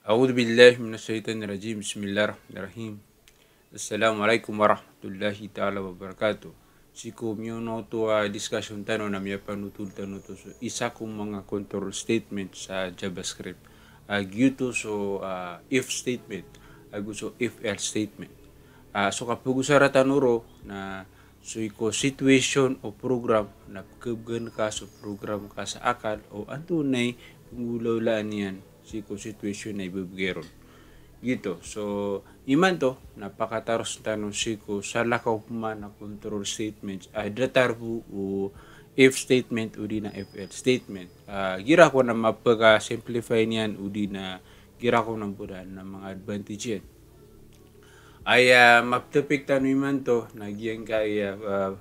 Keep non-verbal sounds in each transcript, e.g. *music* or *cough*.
أعوذ billahi من الشيطان rajim, بسم الله الرحمن الرحيم السلام عليكم ورحمة الله تعالى Siko myo no to a discussion tano na miya panutul tano to so isa kong mga control statement sa JavaScript. Uh, gyuto so uh, if statement, ago so if else statement. Uh, so kapag-usara tanuro na so iko situation o program na kabgan ka so program ka sa akal o antunay pangulaw laan yan si Constitution na ibibigay Gito. So, iman to, napakataros tanong si ko sa lakaw man na control statements, ay ah, datarbo o if statement o di na FL statement. Uh, gira ko na mapaka-simplify niyan o di na gira ko ng budan ng mga advantage yan. Ay uh, maptapik tanong iman to, nagyan ka uh,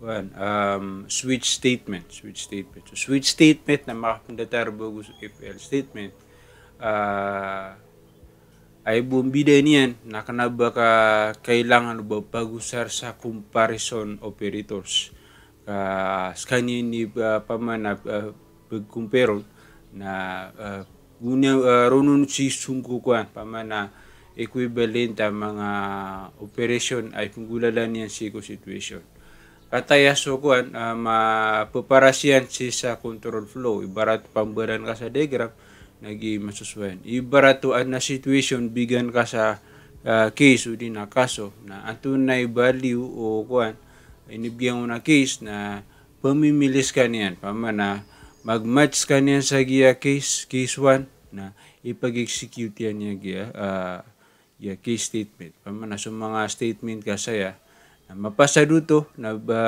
Kuan, um, switch statement, switch statement. So, switch statement na makapundatarbo sa FL statement ay ah, bumbida niyan na kanaba ka kailangan ba pagusar sa comparison operators ka uh, skani ni uh, ah, paman na uh, pagkumperon ah, na uh, runun si sungkukuan paman na equivalent ang mga operation ay punggulalan niyan si situation katayas so kuan uh, mapaparasyan si sa control flow ibarat pambaran ka sa diagram naging masuswayan. Ibaratuan na situation, bigan ka sa uh, case o din na kaso na atunay value o kuan inibigyan mo na case na pamimilis ka niyan pama na magmatch ka niyan sa giya case case 1 na ipag-execute yan niya giya uh, ah, giya case statement pama na so mga statement ka saya na mapasaduto na ba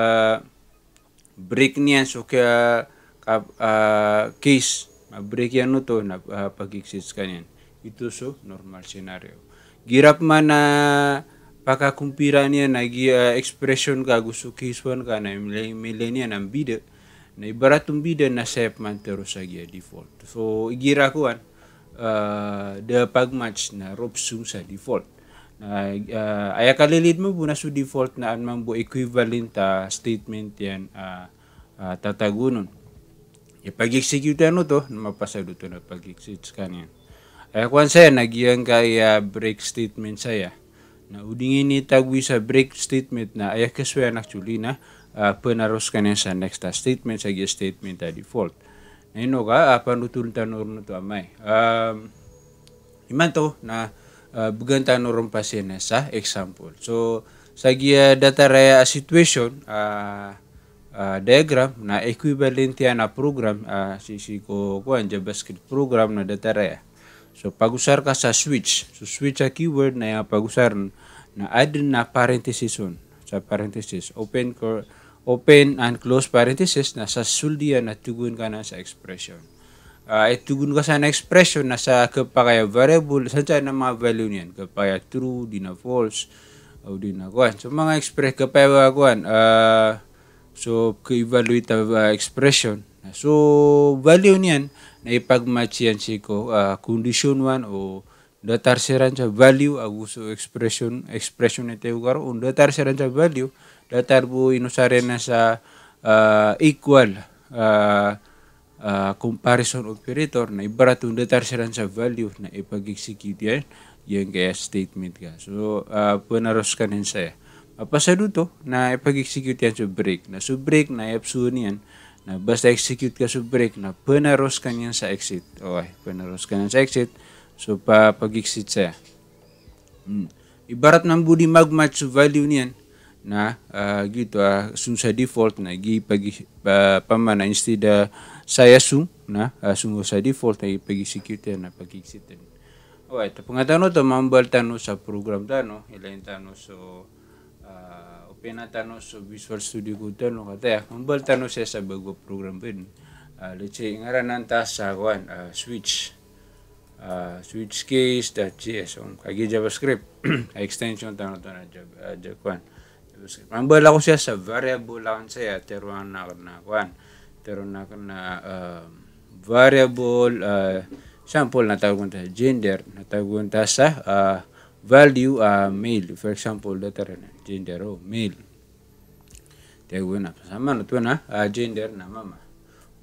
break niyan so kaya uh, case mabrekian to na uh, ah, pagiksis kanyan. Ito so normal scenario. Girap man na pakakumpira niya nagi uh, ah, expression ka gusto kiswan ka na milay ng bida na ibarat yung bida na set man sa agya ah, default. So igira ko an uh, the pagmatch na rope sa default uh, uh, kalilid mo bu nasu default na an man bu equivalent ta uh, statement yan uh, uh, tatagunon ipag-execute ano to, mapasado to na pag-execute kanya. Ay eh, kwan saya nagiyang kay uh, break statement saya. Ah. Na udingin ni tagwi sa break statement na ay kaswayan actually na uh, ah, penaros kanya sa next statement sa giya statement ta uh, default. Nino oh, ka, uh, panutul tanor na to amay. Um, iman to na uh, bugan tanor pa sa example. So, sa giya data raya situation, uh, uh, diagram na equivalent yan na program uh, si si ko kuan JavaScript program na datarea. So pag-usar ka sa switch. So switch sa keyword na yung pag-usar na add na parenthesis on sa parenthesis open cor, open and close parenthesis na sa suldi yan na tugon ka na sa expression. Uh, itugon ka sa na expression na sa kapag variable sa na mga value niyan kapag true di na false o di na kuan. So mga express kapag kuan uh, So, evaluative uh, ah, expression. So, value niyan na ipag-match yan si ko, uh, condition 1 o datarsiran sa value aguso expression expression na tayo karoon datarsiran sa value datar po inusare na sa uh, equal uh, uh, comparison operator na ibaratong datarsiran sa value na ipag-execute yan yung kaya statement ka so uh, punaros ka nin sa'yo apa nah, pasaduto na ipag-execute yan sa break. Na sa break, na i-absuan yan. Na basta execute ka sa break, na panaros ka niyan sa exit. Okay, panaros ka niyan sa exit. So, pa pag-exit siya. Hmm. Ibarat ng budi magmatch sa value niyan na uh, eh, gitu uh, eh, sum sa default na gi pag eh, pa, pamana instead uh, saya sum na uh, sum sa default na pag execute na pag execute. Okay, tapos nga to mambal tano sa program tano, ilain tano so pinatanos o visual studio ko tanong kata ang bal tanong siya sa bago program bin uh, ah, let's say ngaran ta sa kwan uh, ah, switch uh, switch case that js um, kagi javascript *clears throat* extension tanong to na jab uh, jab kwan javascript ang ako siya sa variable lang siya teruan na na kwan teruan na na uh, variable uh, sample na tawag ta gender na tawag ta sa uh, value uh, male, for example, letter gender o male. Tayo na pasama na to na gender na mama.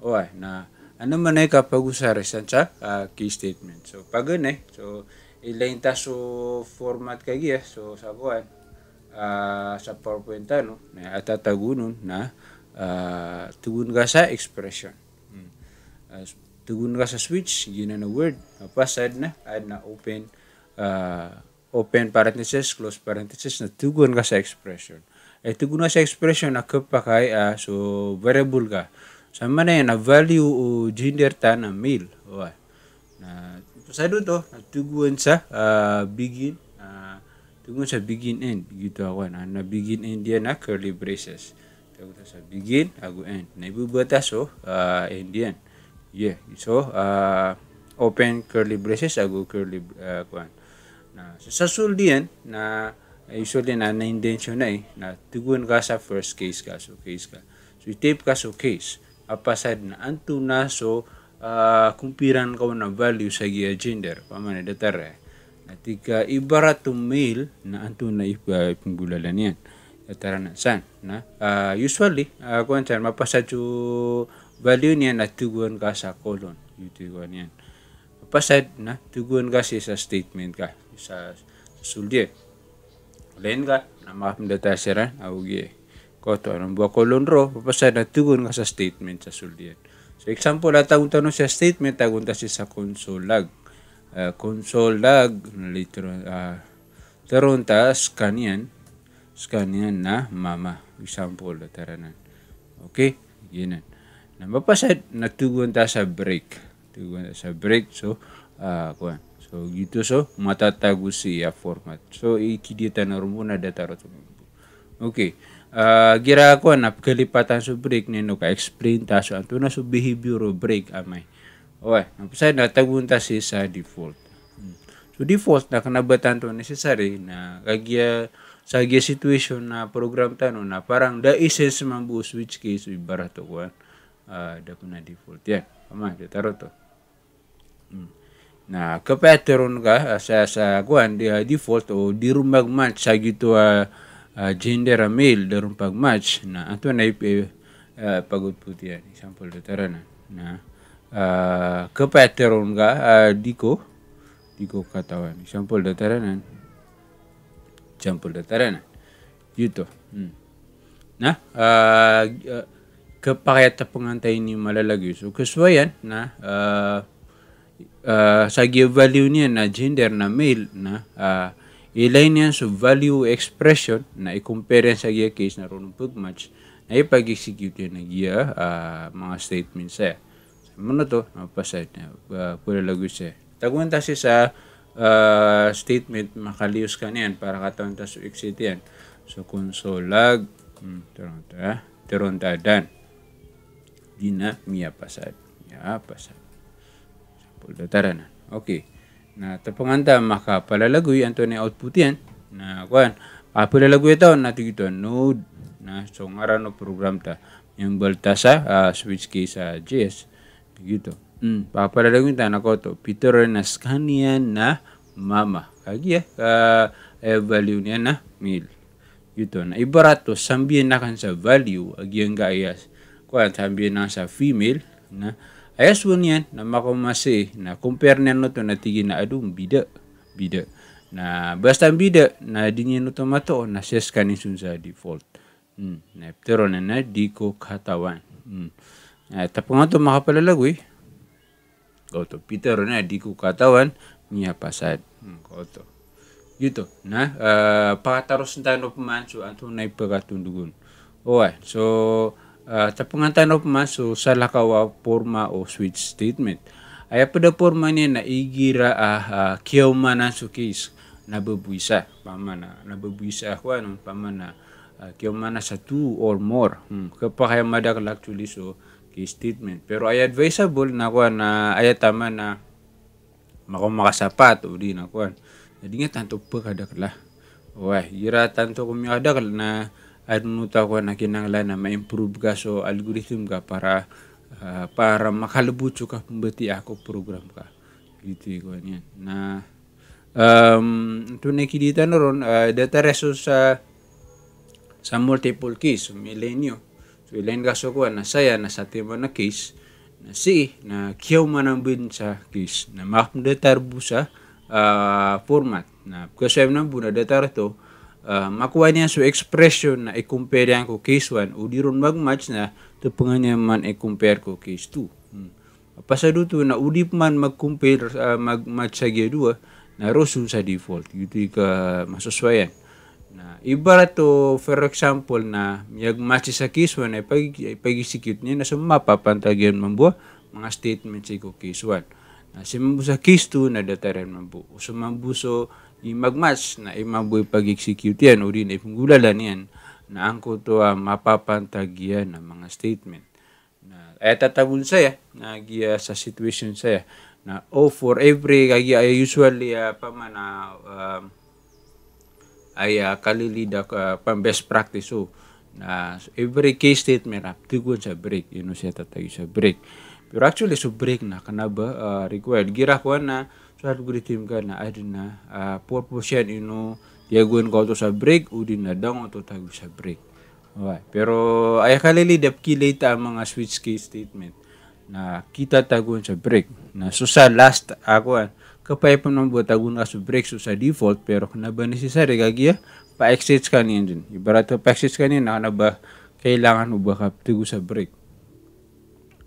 O ay na ano man ay kapag usaresan sa uh, key statement. So pag eh, so ilain ta so format kay giya so sa buwan uh, sa PowerPoint no na atatagunon na uh, tugun ka sa expression. Hmm. Uh, tugon ka sa switch, gina na word, napasad na, add na open uh, open parenthesis, close parenthesis, natugon ka sa expression. Eh, tugon sa expression, ako pa uh, so, variable ka. Sa so, man na yan, na value o gender ta na male. O, na, sa to, na natugon sa uh, begin, uh, tugon sa begin end. Gito ako na, na begin end yan na curly braces. Tugon sa begin, ago end. Na Naibubata so, uh, end yan. Yeah, so, uh, open curly braces, ago curly, uh, kuhan. Na, so, sa na usually na na intention na eh, na tugon ka sa first case ka, so case ka. So, i-tape ka, so case. Apasad na, anto na, so, uh, kumpiran ka na value sa giya gender. Paman, datara eh. Natika eh. ibara to male na anto na ipungbulalan ah, yan. Datara na, san? Na, uh, usually, uh, kung saan, mapasad yung value niya na tugon ka sa colon. Yung tugon yan. Pasad na, tugon ka sa statement ka sa suldiye lenga na mapimda ta sira Ko to, nang buwa kolon ro papasa na tugon nga sa statement sa suldiye so example atang tanong sa statement tagunta si sa konsolag uh, konsolag litro uh, ah, taron ta skanian skanian na mama example taranan okay ginan na mapasad nagtugon ta sa break tugon ta sa break so uh, ah, kuan So gitu so mata tagusi ya format. So iki dia ada tarot Oke. Okay. Uh, gira ko na kalipatan so break neno ka explain ta so antuna so behavior break amay. Oy, napusay na tagunta si sa default. Hmm. So default na kanabatan to necessary na kagya sa kagya situation na program tano na parang da ises mambu switch case we barato ko. Kan. Uh, ah, da default ya Yeah. Ama, dataro to. Hmm na kapateron ka uh, sa sa kuan di default o di rum match sa gito uh, uh, gender a male di rum pag-match na ato na ipi uh, pagutputi yan example do tara na na uh, kapateron ka uh, di ko di ko katawan example do tara na example do tara na dito gitu, hmm. na uh, uh, kapakita pangantay ni malalagyo so kaswayan na uh, uh, sa value niya na gender na male na uh, ilay niya sa value expression na i sa giya case na runong pag-match na ipag-execute niya na giya uh, mga statements eh. ah, eh. siya. Sa so, muna to, napasite niya, uh, pura lagu siya. Tagunta siya sa uh, statement, makalius ka niyan para katawan ta so exit yan. So, konsolag, hmm, teronta, teronta dan. Gina, miya pasad. Miya pasad. Pulda taranan. Okay. Na tapanganda makapalalagoy anto ni output yan na kuan apilalagoy ito na tigito node na so nga no program ta Yang balta uh, switch case sa JS tigito. Mm, papalalagoy ta na ko to Peter na scanian na mama. Kagi eh, ka eh, value niya na mil. Gitu. na ibarato sambiyan na kan sa value agiyang gaayas. Kuan sambiyan na sa female na ayas wonian eh. na masih, na compare nen no nak na nak na bidak. bidak, bida na bidak, bida nah, na dinye no mato, na nah, seskan kanin sunsa default mm. na pero na na di ko katawan mm. na lagu eh. Kau Goto, Peter na di ko katawan niya pasad. Hmm, kau tuh, Gitu, nah, uh, eh, pakataros na tayo no pumanso ang tunay pagkatundugon. so Uh, tapangatan of maso sa lakawa ah, forma o switch statement. Ay pada forma niya ah, ah, na igira ah, uh, kiyaw mana so case nababuisa. Pamana, nababuisa ako anong pamana uh, kiyaw mana sa two or more. Hmm. Kapag madakal actually so case statement. Pero ay advisable na kuan na ay tama na mako makasapat o di na kuan. Jadi nga tanto pa kadakla. Wah, ira tanto kung na I don't nunutaw ko na kinanglan na ma-improve ka so algorithm ka para uh, para makalabutso ka pambati ako program ka gitu ko niyan na um to tunay kidita na ron uh, data resource sa sa multiple case so milenyo so ilain kaso ko na saya na sa timo na case na si na kiyaw bin sa case na makapdatar busa uh, ah, format na kasi na buna data to uh, makuha niya so expression na i-compare yan ko case 1 o di ron mag-match na to panganya man i-compare ko case 2. Hmm. Pasaduto na udip man mag-compare uh, mag-match sa gear 2 ah, na rosun sa default. Ito ka masuswayan. Na iba to for example na yung match sa case 1 na pag execute niya na sa mapa pantagyan man buwa mga statements ko case 1. Na si sa case 2 na dataran man buo. So mambuso i-magmatch na imaboy pag-execute yan o rin ipunggulalan yan na ang kutuwa ah, mapapantag yan ng mga statement na ay tatabon saya eh, na giya sa situation saya eh, na oh for every kagi ay usually uh, pa man uh, ay uh, kalilida uh, pang best practice so oh, na every case statement up to sa break you know siya tatayo sa break pero actually so break na kanaba uh, required gira ko na saat gue ditimkan him kana adina uh, ah, poor position ino know yagun ko to sa break udin na dang to tagu sa break okay. pero ay dap dapki late ang mga switch key statement na kita tagun sa break na so last ako an kapay pa nang tagun ka sa break so default pero kanaba necessary gagiya pa exit ka niyan din ibarat pa exit ka niyan na ba kailangan mo ba ka tago sa break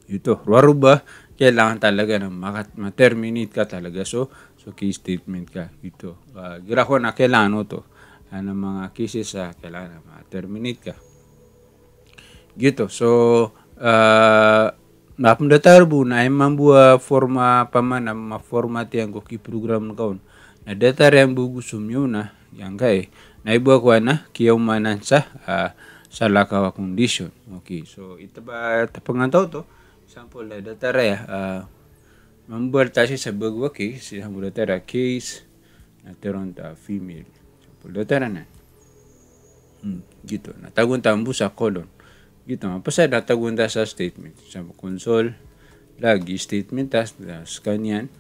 ito ruwa ba kailangan talaga ng ma-terminate ka talaga. So, so key statement ka ito. Uh, ah, Girako na kailangan to. Ano mga cases sa uh, kailangan ma-terminate ka. Gito. So, uh, mapundatar bu na mambua ah, forma pamana ma format yang koki program kaun. Na data yang bu gusumyo na yang kay na ibuwa ko na kiyaumanan sa uh, sa lakawa condition. Okay. So, ito ba tapangantaw to? sampul la data ya uh, membuat tasi sebuah case example data case na ta female example data na hmm, gitu na tagun tambu sa kolon gitu apa saya data gunda sa statement example konsol lagi statement tas na scanyan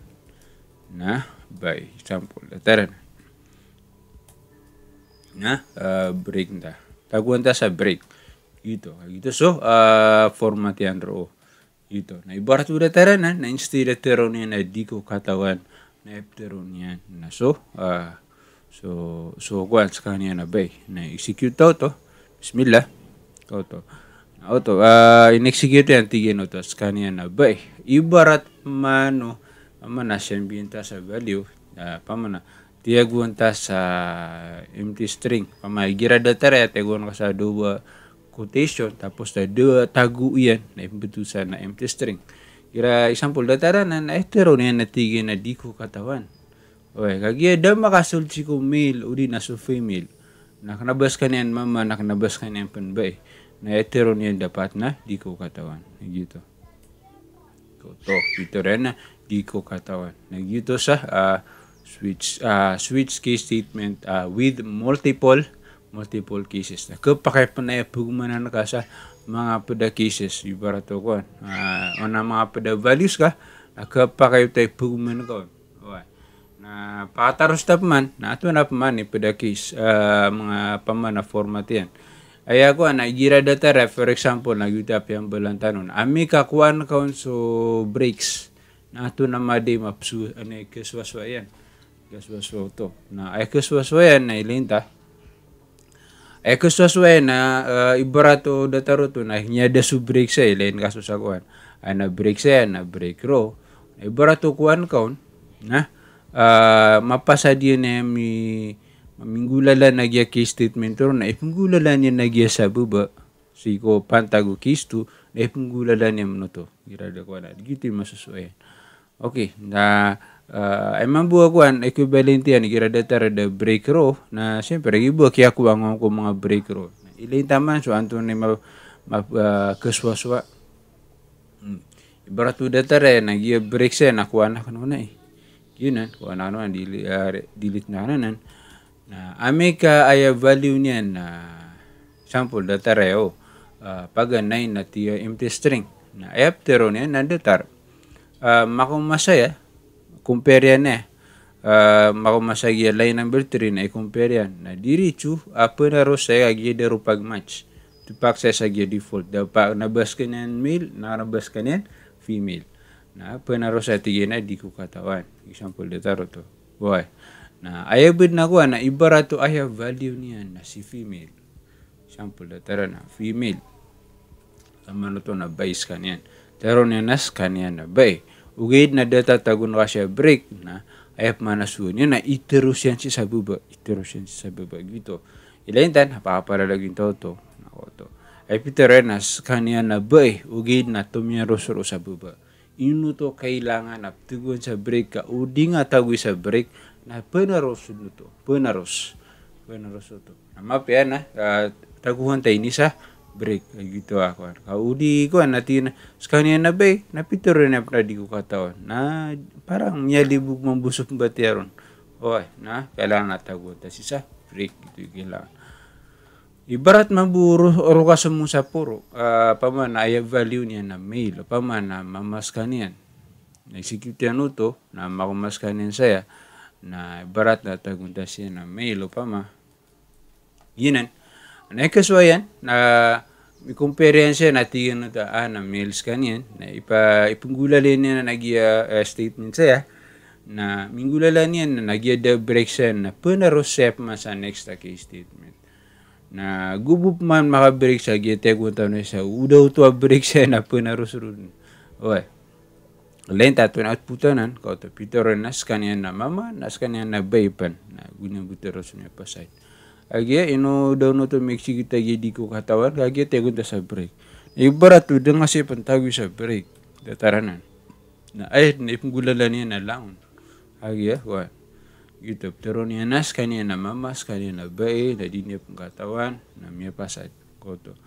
na by example data na nah uh, break dah taguan sa break gitu gitu so uh, format yang ro ito. Na ibaratura da tara na, na insti tero niya na diko katawan na eptero niya na so. Uh, so, so kuan sa kanya na bay. Na execute to to. Bismillah. Oto. auto uh, in-execute yan tigin to sa kanya na bay. Ibarat mano, amana siya ambiyenta sa value, uh, pamana, tiyagunta sa empty string. pamana gira da tara, tiyagun ka sa duwa, quotation tapos ta dua tagu iyan na imbetusan na empty string ira example dataranan na estero na natige na di ko katawan oy kagiya da makasul si ko male udi na so female nakanabas ka niyan mama nakanabas ka niyan panbay na estero niyan dapat na di ko katawan gitu ko to dito rin na di ko katawan nagito sa uh, ah, switch uh, switch case statement uh, with multiple multiple cases na ke pakai penayabugmanan ka sa mga pada cases ibarato ko kon ah, uh, ona mga pada values ka na ke pakai tay pugman kon na pataros tap man na ato na paman ni pada case uh, mga paman na format yan ay ako na gira data ref for example nagutap yan balantanon ami kakuan kaon so breaks na ato na madi mapsu ano kaswaswa yan kaswaswa to na ay kaswaswa yan na ilinta Eko swaswena uh, eh, ibarato datarutu na hinya da su break sa ilain ana sa Ana ah, break sa na break ro. Ibarato kuan kaun na uh, mapasa dia na mi minggulala nagya key statement ro na ipunggulala niya nagya sabuba. Siko pantago kistu na ipunggulala niya mno to. Girada kuan na. Gitu masusuayan. Okay, na uh, eh, ema buwa kuan equivalent yan ikirada ada da break row na syempre gibuwa kaya ko ang ko mga break row ilay taman so anto ni ma, ma uh, eh, kaswaswa hmm. ibaratu da tara nagiya break sa nakuha na kanu na eh yun kuha na kanu dili, uh, delete na kanan na value niyan na uh, sample da oh. eh, oh uh, paga 9 na tiya empty string na after niyan na datar uh, eh, makumasaya kumperian eh. Uh, ah, maru masa gila lain ambil terin eh kumperian. Nah diri cu apa nak rosak lagi ada rupak match. pak saya sagi default. Dapat nabaskan yang male, nabaskan yang female. Nah, apa nak harus saya tiga ini di kuka tawan. Example dia taruh tu. Boy. Nah, ayah bin aku anak ibarat tu ayah value ni anak eh, si female. Example dia taruh anak female. Sama lah tu nak baik sekalian. Eh. Taruh ni anak sekalian nak eh, baik. ugid na data tagun Russia break na ayap mana suhunya na iterusyan si sabuba iterusyan si sabuba gitu ilain tan apa lagi tau to na to ay piterenas kaniya na bay ugid na tumyarusuro sabuba inu to kailangan na tugon sa break ka udi nga tagwi sa break na penaros nuto penaros penaros to na mapya na uh, taguhan tayo ni sa break ay gitu ako kaudi ko natin skanya na bay napito rin na pra di ko na parang niya libog mambusok batiaron oy na kailangan natago ta sa break gitu gila Ibarat maburu oro ka mo sa puro, uh, ah, paman ay value niya na mail, paman na mamas ka Execute yan uto, na makumas ka saya, na ibarat na tagunta siya na mail, paman. Yinan, Next ano wa yan, na uh, i-compare na ito, ah, na males ka niyan, na ipa, ipungulalan niya na nagiya uh, ah, statement siya, na minggulalan yan, na nagiya ah, the break siya, na punarosep man sa next na ah, case statement. Na gubup man makabreak sa giya tekunta na sa udaw to a break siya, na punarosrun. Okay. Lain tatu na outputanan, kau tu Peter na skanian na mama, na skanian na baipan, na guna buta rosunya pasai. Agia ino daun to mixi kita jadi ko katawan agia tego ta sa break. Ibara tu deng ase break dataranan. Na ayat eh, ni pungula la ni na laun. Agia eh, wa gitu teron ni nas ka ni na mama ka ni na bae na di ni pungatawan na mi pasat koto.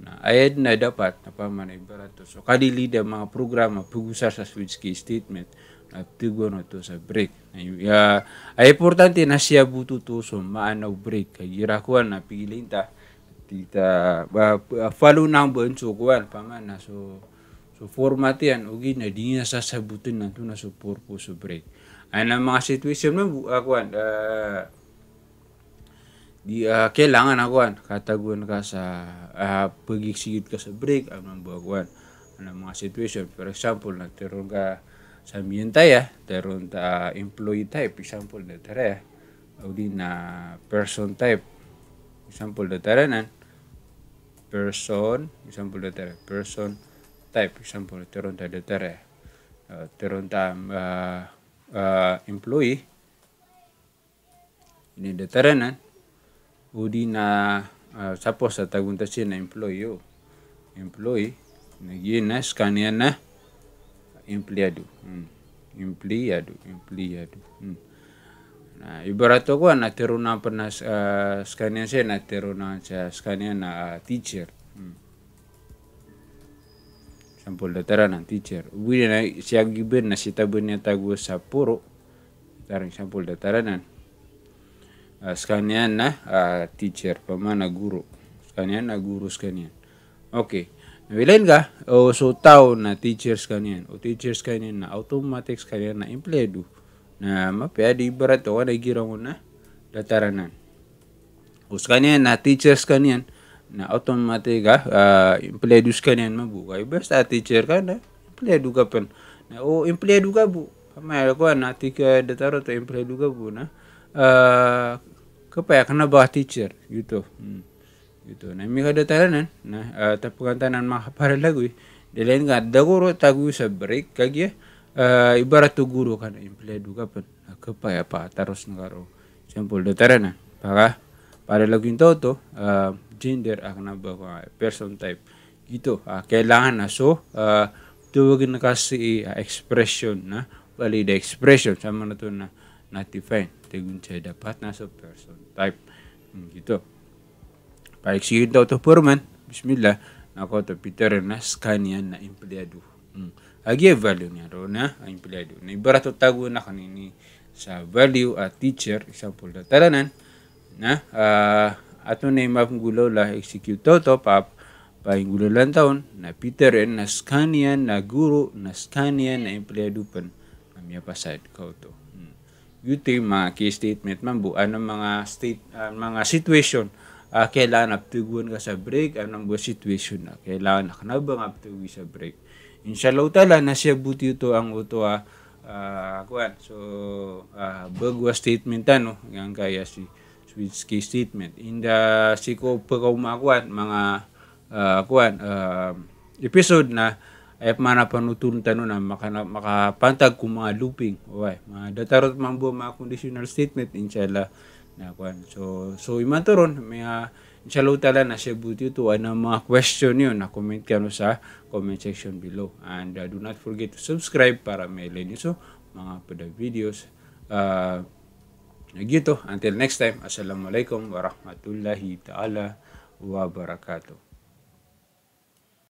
Na ayat na dapat na paman ibara to. So kadili da mga programa pugusa sa Swedish statement aptigon ito sa break. Ay, uh, ay importante na siya bututo so maanaw break. Kay girakuan na pigilin ta tita uh, follow na ang buwan so kuan paman na so so format yan ugi na di na sasabutin na to na so purpose so break. Ay na mga situation na uh, kuan ah, di uh, kailangan na kuan kataguan ka sa uh, ah, pag ka sa break ang mga kuan ang mga situation for example nagteron ka s'ambienta ya teron ta employee type example de tarea ya. audi na person type example de person example de person type example teron ta de tarea eh, ta eh, eh, employee ini de tarea nan audi na uh, sapos ta tagunta employee yo employee na gina scania na ya impliado hmm. impliado impliado hmm. nah ibarat aku nak teruna pernah eh, uh, sekalian saya nak teruna saya sekalian na uh, eh, teacher hmm. sampul datara na teacher ubi na siya gibir na sita benya tagu sapuro tarang sampul datara na uh, na teacher pemana guru sekalian na guru sekalian Okay. Wilain ka, o oh, so tao na teachers kanyan, o oh, teachers kanyan na automatics kanyan na empleyado na mapiadi ya, barat o kada gira mo na nah, dataranan. O kanyan na teachers kanyan na automatic ka, uh, empleyado ah, kanyan mabukay. Basta teacher ka na, empleyado ka pan. Na, o oh, empleyado ka bu, kamaya ko na tika dataro to empleyado ka bu na. Uh, ah, kapaya ka na ba teacher? Yuto. Gitu. Hmm gitu. Itona mikado taranan na tapukantanan de lain ga dagoro tagu sabrek kagia eh? eh, ibarat guru kan imple duga pen kepa ya pa taros negaro sampul do taranan eh? para ah? para laguin toto gender akna ah, bawa ah, person type gitu kailangan na so tu kasih kasi expression na valid expression sama na to na na define tegun dapat na so person type hmm, gitu Paiksigin daw to Purman, Bismillah, ako to Peter na skanyan na empleyado. Mm. Agi value niya ro na ang empleyado. Na ibara to tago na kanini sa value at teacher, example na taranan, na uh, ato na yung mapungulaw la execute to to pa paingulalan taon na Peter and na skanyan na guru na skanyan na empleyado pan na miya pasad ko to yun mm. yung mga key statement man buwan ng mga state uh, mga situation uh, kailangan aptugon ka sa break, anong ba situation na, kailangan nakanabang aptugi sa break. Inshallah tala, nasiya buti ito ang uto ha, ah. uh, kuan. So, uh, bagwa statement no? ang kaya si Switsky statement. In the, siko ko pagkaw mga, uh, kuan, uh, episode na, ay eh, mana panutun no, na maka, makapantag kung mga looping. Okay, mga datarot mang buong mga conditional statement, inshallah, kuan so so iman turun mea ah, insyaallah taala nasib buti tu ana ma question ni nak comment kan sa comment section below and uh, do not forget to subscribe para may lain so mga pada videos uh, ah, gitu until next time assalamualaikum warahmatullahi taala wabarakatuh